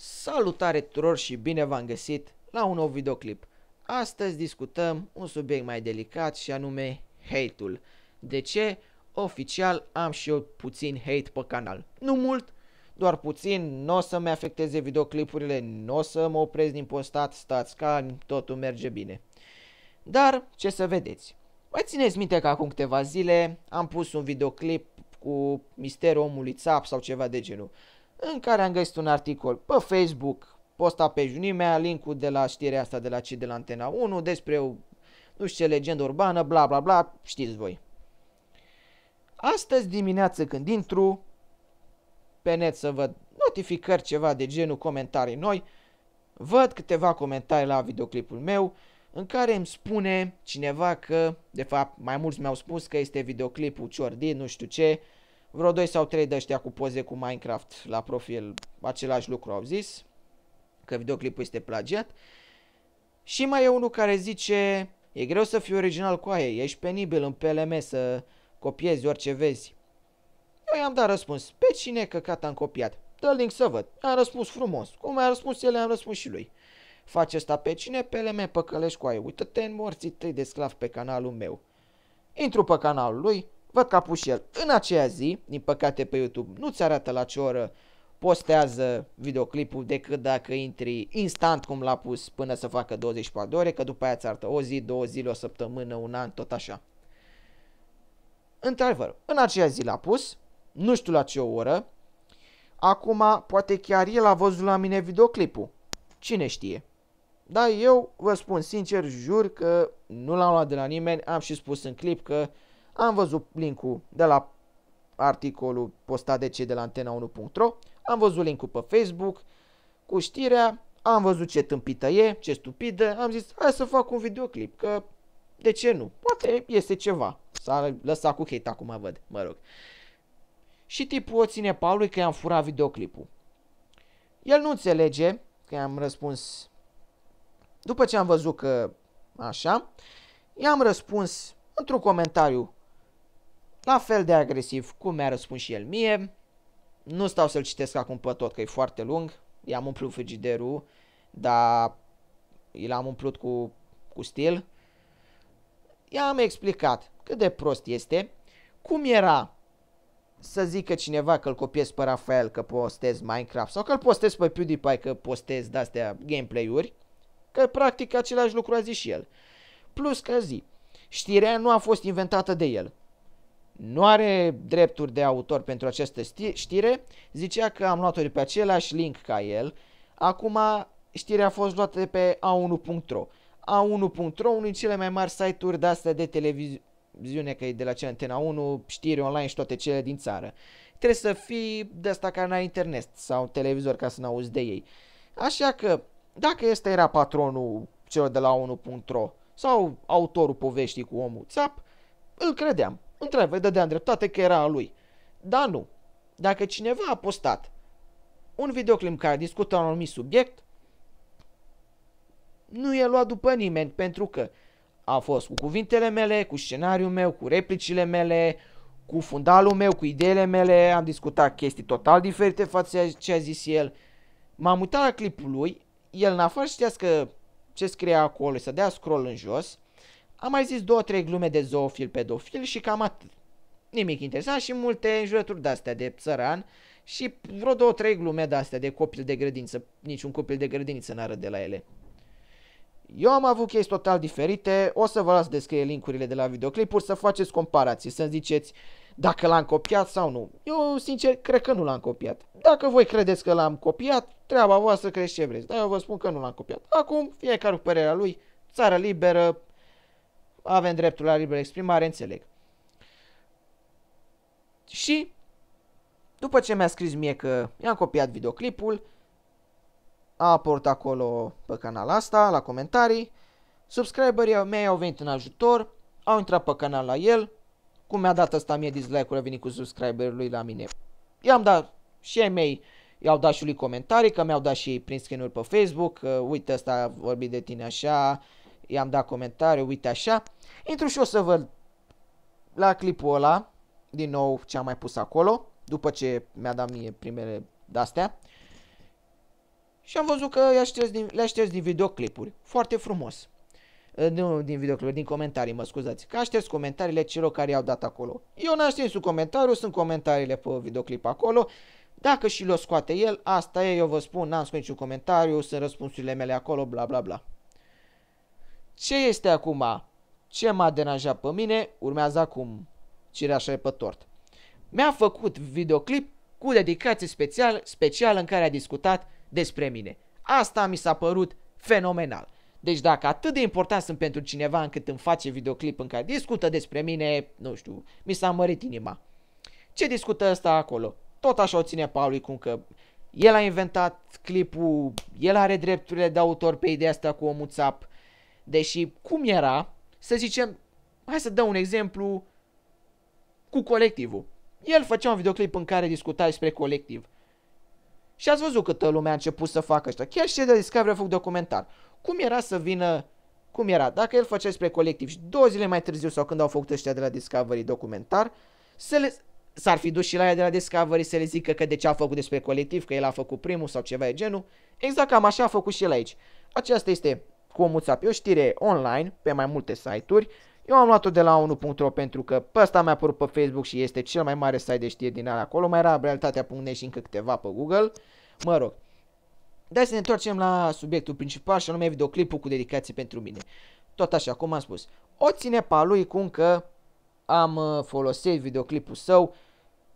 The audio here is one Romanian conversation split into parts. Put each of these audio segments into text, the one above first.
Salutare tuturor și bine v-am găsit la un nou videoclip. Astăzi discutăm un subiect mai delicat și anume hate-ul. De ce? Oficial am și eu puțin hate pe canal. Nu mult, doar puțin, nu o să-mi afecteze videoclipurile, nu o să mă opresc din postat, stați calmi, totul merge bine. Dar ce să vedeți. Mai țineți minte că acum câteva zile am pus un videoclip cu misterul omului țap sau ceva de genul în care am găsit un articol pe Facebook, posta pe junimea, linkul de la știrea asta de la cei de la Antena 1 despre o, nu știu ce legendă urbană, bla bla bla, știți voi. Astăzi dimineață când intru pe net să văd notificări ceva de genul comentarii noi, văd câteva comentarii la videoclipul meu în care îmi spune cineva că, de fapt mai mulți mi-au spus că este videoclipul Ciordin, nu știu ce, uh, vreo 2 sau 3 de ăștia cu poze cu Minecraft la profil, același lucru au zis, că videoclipul este plagiat. Și mai e unul care zice, e greu să fii original cu aia, ești penibil în PLM să copiezi orice vezi. Eu i-am dat răspuns, pe cine căcat am copiat? Dă link să văd. Am răspuns frumos. Cum a răspuns el, am răspuns și lui. Face asta pe cine? LM, păcălești cu aia. Uită-te în morții tăi de sclav pe canalul meu. Intru pe canalul lui, văd că a pus și el în aceea zi, din păcate pe YouTube nu ți arată la ce oră postează videoclipul decât dacă intri instant cum l-a pus până să facă 24 de ore, că după aia ți arată o zi, două zile, o săptămână, un an, tot așa. Într-adevăr, în aceea zi l-a pus, nu știu la ce oră, acum poate chiar el a văzut la mine videoclipul, cine știe. Dar eu vă spun sincer, jur că nu l-am luat de la nimeni, am și spus în clip că am văzut linkul de la articolul postat de cei de la antena1.ro, am văzut linkul pe Facebook cu știrea, am văzut ce tâmpită e, ce stupidă, am zis hai să fac un videoclip, că de ce nu? Poate este ceva. S-a lăsat cu hate acum, văd, mă rog. Și tipul o ține Paului că i-am furat videoclipul. El nu înțelege că i-am răspuns după ce am văzut că așa, i-am răspuns într-un comentariu la fel de agresiv cum mi-a răspuns și el mie. Nu stau să-l citesc acum pe tot, că e foarte lung. I-am umplut frigiderul, dar l-am umplut cu, cu stil. I-am explicat cât de prost este, cum era să zică cineva că-l copiez pe Rafael că postez Minecraft sau că-l postez pe PewDiePie că postez de-astea gameplay-uri, că practic același lucru a zis și el. Plus că zi, știrea nu a fost inventată de el nu are drepturi de autor pentru această știre, zicea că am luat-o de pe același link ca el, acum știrea a fost luată de pe a1.ro. A1.ro, unul din cele mai mari site-uri de astea de televiziune, că e de la cea Antena 1, știri online și toate cele din țară. Trebuie să fii de asta care n-ai internet sau televizor ca să n-auzi de ei. Așa că, dacă este era patronul celor de la 1.ro sau autorul poveștii cu omul țap, îl credeam. Întreabă, îi dădea dreptate că era a lui. Dar nu. Dacă cineva a postat un videoclip care discută un anumit subiect, nu e luat după nimeni pentru că a fost cu cuvintele mele, cu scenariul meu, cu replicile mele, cu fundalul meu, cu ideile mele, am discutat chestii total diferite față de ce a zis el. M-am uitat la clipul lui, el n-a fost să știască ce scrie acolo, să dea scroll în jos, am mai zis două, trei glume de zoofil pedofil și cam atât. Nimic interesant și multe înjurături de-astea de țăran și vreo două, trei glume de-astea de copil de grădință. Niciun copil de grădință n-ară de la ele. Eu am avut chestii total diferite, o să vă las descrie linkurile de la videoclipuri să faceți comparații, să ziceți dacă l-am copiat sau nu. Eu, sincer, cred că nu l-am copiat. Dacă voi credeți că l-am copiat, treaba voastră crește ce vreți, dar eu vă spun că nu l-am copiat. Acum, fiecare cu părerea lui, țară liberă, avem dreptul la liberă exprimare, înțeleg. Și după ce mi-a scris mie că i-am copiat videoclipul, a aport acolo pe canal asta, la comentarii, subscriberii mei au venit în ajutor, au intrat pe canal la el, cum mi-a dat asta mie dislike-ul, a venit cu subscriberul lui la mine. I-am dat și ei mei, i-au dat și lui comentarii, că mi-au dat și ei prin pe Facebook, că uite ăsta a vorbit de tine așa, i-am dat comentariu, uite așa. Intru și o să văd la clipul ăla, din nou ce am mai pus acolo, după ce mi-a dat mie primele de-astea. Și am văzut că le-a șters, din, le șters din videoclipuri. Foarte frumos. Eh, nu din videoclipuri, din comentarii, mă scuzați. Că a șters comentariile celor care i-au dat acolo. Eu n-am șters un comentariu, sunt comentariile pe videoclip acolo. Dacă și l-o scoate el, asta e, eu vă spun, n-am scos niciun comentariu, sunt răspunsurile mele acolo, bla bla bla. Ce este acum? Ce m-a deranjat pe mine? Urmează acum cireașa pe tort. Mi-a făcut videoclip cu dedicație special, special în care a discutat despre mine. Asta mi s-a părut fenomenal. Deci dacă atât de important sunt pentru cineva încât îmi face videoclip în care discută despre mine, nu știu, mi s-a mărit inima. Ce discută ăsta acolo? Tot așa o ține Paului cum că el a inventat clipul, el are drepturile de autor pe ideea asta cu omul țap, Deși cum era, să zicem, hai să dau un exemplu cu colectivul. El făcea un videoclip în care discuta despre colectiv. Și ați văzut câtă lumea a început să facă ăștia. Chiar și de Discovery a făcut documentar. Cum era să vină cum era, dacă el făcea despre colectiv și două zile mai târziu sau când au făcut ăștia de la Discovery documentar, să le, s-ar fi dus și la ea de la Discovery să le zică că de ce a făcut despre colectiv, că el a făcut primul sau ceva de genul. Exact cam așa a făcut și el aici. Aceasta este cu o muțapă. E o știre online pe mai multe site-uri. Eu am luat-o de la 1.ro pentru că pe ăsta mi-a apărut pe Facebook și este cel mai mare site de știri din ala acolo. Mai era realitatea.net și încă câteva pe Google. Mă rog. Dar să ne întoarcem la subiectul principal și anume videoclipul cu dedicație pentru mine. Tot așa, cum am spus. O ține pa lui cum că am uh, folosit videoclipul său,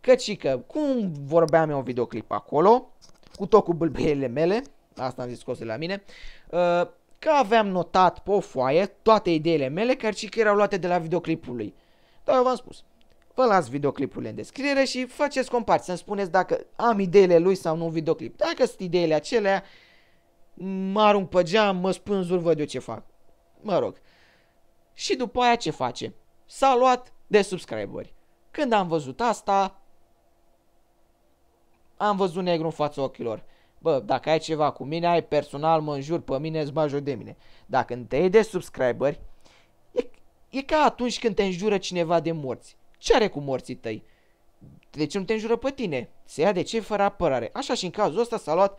căci și că cum vorbeam eu un videoclip acolo, cu tot cu bâlbâielile mele, asta am zis scos de la mine, uh, că aveam notat pe o foaie toate ideile mele care și că erau luate de la videoclipul lui. Dar eu v-am spus, vă las videoclipurile în descriere și faceți comparți, să-mi spuneți dacă am ideile lui sau nu videoclip. Dacă sunt ideile acelea, mă arunc pe geam, mă spânzur, văd eu ce fac. Mă rog. Și după aia ce face? S-a luat de subscriberi. Când am văzut asta, am văzut negru în fața ochilor. Bă, dacă ai ceva cu mine, ai personal, mă înjur pe mine, îți mă de mine. Dacă te iei de subscriberi, e, e ca atunci când te înjură cineva de morți. Ce are cu morții tăi? De ce nu te înjură pe tine? Se ia de ce fără apărare. Așa și în cazul ăsta s-a luat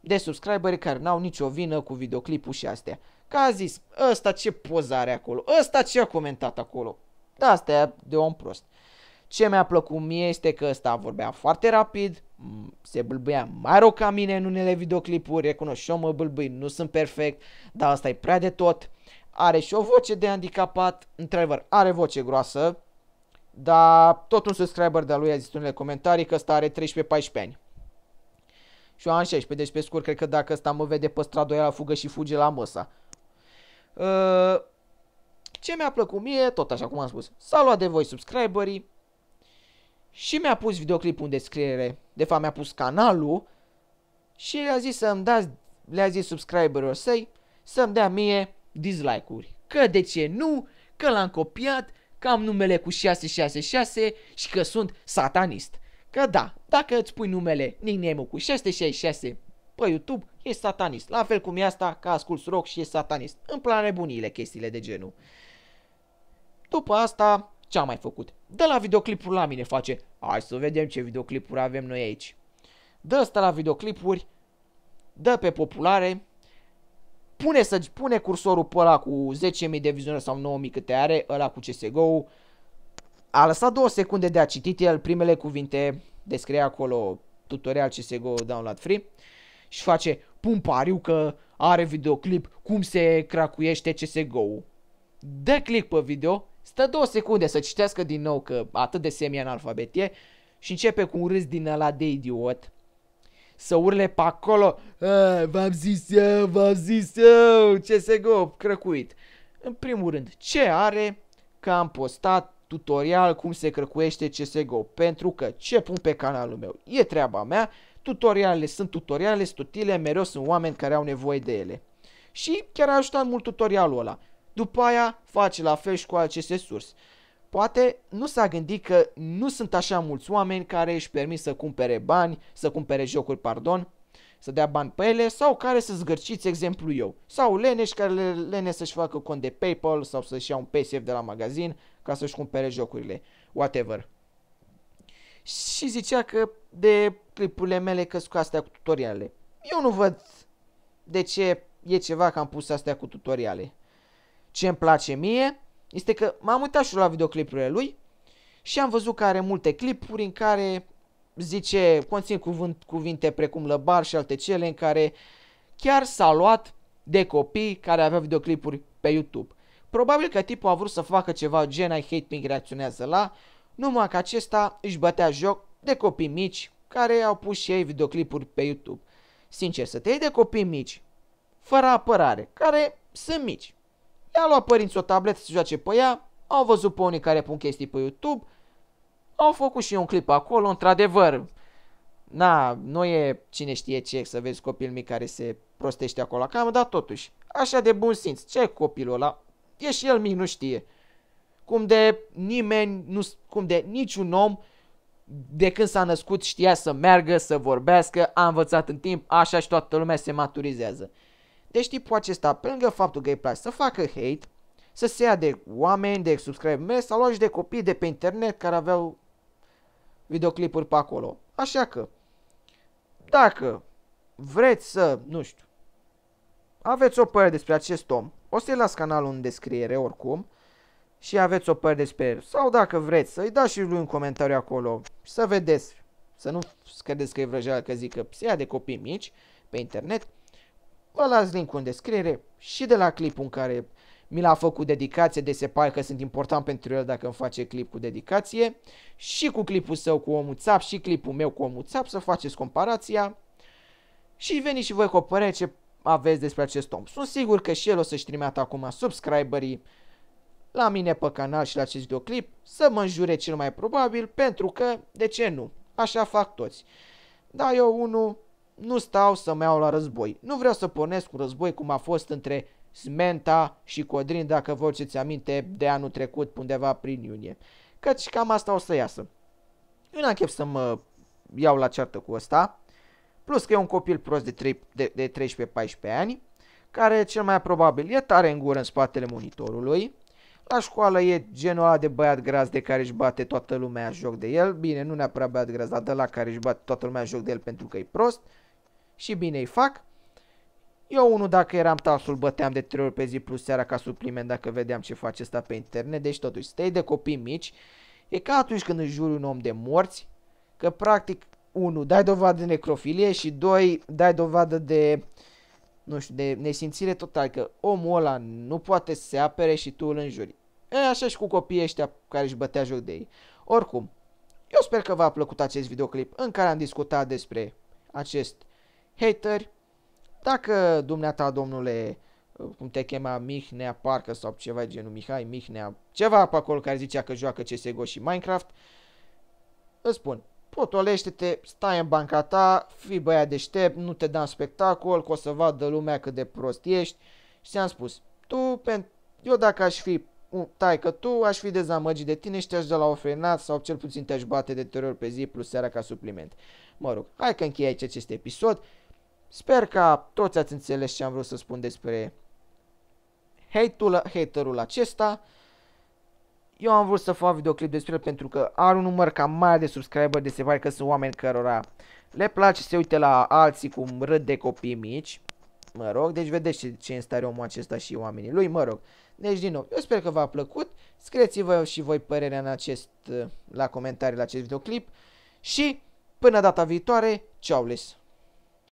de subscriberi care n-au nicio vină cu videoclipul și astea. Ca a zis, ăsta ce are acolo, ăsta ce a comentat acolo. Da, asta e de om prost. Ce mi-a plăcut mie este că ăsta vorbea foarte rapid, se bâlbâia mai rău ca mine în unele videoclipuri, recunosc și eu mă bâlbâi, nu sunt perfect, dar asta e prea de tot. Are și o voce de handicapat, într-adevăr, are voce groasă, dar tot un subscriber de-a lui a zis în unele comentarii că ăsta are 13-14 ani. Și eu am 16, deci pe scurt cred că dacă ăsta mă vede pe stradă, la fugă și fuge la măsa. Uh, ce mi-a plăcut mie, tot așa cum am spus, s-a luat de voi subscriberii, și mi-a pus videoclipul în descriere, de fapt mi-a pus canalul și le-a zis să-mi dați, le-a zis subscriberilor săi să-mi dea mie dislike-uri. Că de ce nu, că l-am copiat, că am numele cu 666 și că sunt satanist. Că da, dacă îți pui numele, nickname-ul cu 666 pe YouTube, e satanist. La fel cum e asta, că asculti rock și e satanist. Îmi plan bunile chestiile de genul. După asta, ce am mai făcut? Dă la videoclipuri la mine face. Hai să vedem ce videoclipuri avem noi aici. Dă asta la videoclipuri, dă pe populare, pune, să, pune cursorul pe ăla cu 10.000 de vizionări sau 9.000 câte are, ăla cu CSGO. A lăsat două secunde de a citit el primele cuvinte, descrie acolo tutorial CSGO download free și face pun pariu că are videoclip cum se cracuiește CSGO. Dă click pe video Stă două secunde să citească din nou că atât de semi analfabetie și începe cu un râs din ăla de idiot să urle pe acolo V-am zis eu, v-am zis eu, ce se go, crăcuit În primul rând, ce are că am postat tutorial cum se crăcuiește CSGO Pentru că ce pun pe canalul meu e treaba mea Tutorialele sunt tutoriale, sunt utile, mereu sunt oameni care au nevoie de ele Și chiar a ajutat mult tutorialul ăla după aia face la fel și cu aceste surse. Poate nu s-a gândit că nu sunt așa mulți oameni care își permit să cumpere bani, să cumpere jocuri, pardon, să dea bani pe ele sau care să zgârciți, exemplu eu. Sau leneși care le lene să-și facă cont de PayPal sau să-și ia un PSF de la magazin ca să-și cumpere jocurile, whatever. Și zicea că de clipurile mele că cu astea cu tutoriale. Eu nu văd de ce e ceva că am pus astea cu tutoriale ce îmi place mie este că m-am uitat și la videoclipurile lui și am văzut că are multe clipuri în care zice, conțin cuvânt, cuvinte precum lăbar și alte cele în care chiar s-a luat de copii care aveau videoclipuri pe YouTube. Probabil că tipul a vrut să facă ceva gen I hate pink reacționează la, numai că acesta își bătea joc de copii mici care au pus și ei videoclipuri pe YouTube. Sincer, să te iei de copii mici, fără apărare, care sunt mici, i a luat părinții o tabletă să joace pe ea, au văzut pe unii care pun chestii pe YouTube, au făcut și un clip acolo, într-adevăr. Na, nu e cine știe ce să vezi copil mic care se prostește acolo la cameră, dar totuși, așa de bun simț, ce copilul ăla? E și el mic, nu știe. Cum de nimeni, nu, cum de niciun om de când s-a născut știa să meargă, să vorbească, a învățat în timp, așa și toată lumea se maturizează. Deci tipul acesta, pe lângă faptul că îi place să facă hate, să se ia de oameni, de subscriberi, să luați de copii de pe internet care aveau videoclipuri pe acolo. Așa că, dacă vreți să, nu știu, aveți o părere despre acest om, o să-i las canalul în descriere oricum și aveți o părere despre el. Sau dacă vreți să-i dați și lui un comentariu acolo să vedeți, să nu credeți că e vrăjeală că zic că se ia de copii mici pe internet. Vă las linkul în descriere și de la clipul în care mi l-a făcut dedicație, de se pare că sunt important pentru el dacă îmi face clip cu dedicație și cu clipul său cu omul țap și clipul meu cu omul țap să faceți comparația și veniți și voi cu o părere ce aveți despre acest om. Sunt sigur că și el o să-și trimite acum subscriberii la mine pe canal și la acest videoclip să mă înjure cel mai probabil pentru că, de ce nu? Așa fac toți. Da, eu unul nu stau să mă iau la război. Nu vreau să pornesc cu război cum a fost între Smenta și Codrin, dacă vă ți aminte, de anul trecut, undeva prin iunie. Căci cam asta o să iasă. Eu n-am chef să mă iau la ceartă cu ăsta. Plus că e un copil prost de, de, de 13-14 ani, care cel mai probabil e tare în gură în spatele monitorului. La școală e genul ăla de băiat gras de care își bate toată lumea joc de el. Bine, nu neapărat băiat gras, dar de la care își bate toată lumea joc de el pentru că e prost. Uh, și bine îi fac. Eu unul dacă eram tasul băteam de 3 ori pe zi plus seara ca supliment dacă vedeam ce face asta pe internet, deci totuși stai de copii mici, e ca atunci când își juri un om de morți, că practic 1. dai dovadă de necrofilie și 2. dai dovadă de nu știu, de nesimțire total, că omul ăla nu poate să se apere și tu îl înjuri. E așa și cu copiii ăștia care își bătea joc de ei. Oricum, eu sper că v-a plăcut acest videoclip în care am discutat despre acest hateri, dacă dumneata, domnule, cum te chema, Mihnea Parcă sau ceva genul Mihai, Mihnea, ceva pe acolo care zicea că joacă CSGO și Minecraft, îți spun, potolește-te, stai în banca ta, fii băiat deștept, nu te da în spectacol, că o să vadă lumea cât de prost ești. Și ți-am spus, tu, eu dacă aș fi tai că tu aș fi dezamăgit de tine și te-aș da la frenat sau cel puțin te-aș bate de trei ori pe zi plus seara ca supliment. Mă rog, hai că închei aici acest episod. Sper că toți ați înțeles ce am vrut să spun despre hate-ul, haterul acesta. Eu am vrut să fac videoclip despre el pentru că are un număr cam mare de subscriber de se pare că sunt oameni cărora le place să uite la alții cum râd de copii mici. Mă rog, deci vedeți ce, ce în stare omul acesta și oamenii lui, mă rog. Deci din nou, eu sper că v-a plăcut. Scrieți-vă și voi părerea în acest, la comentarii la acest videoclip. Și până data viitoare, ceau les!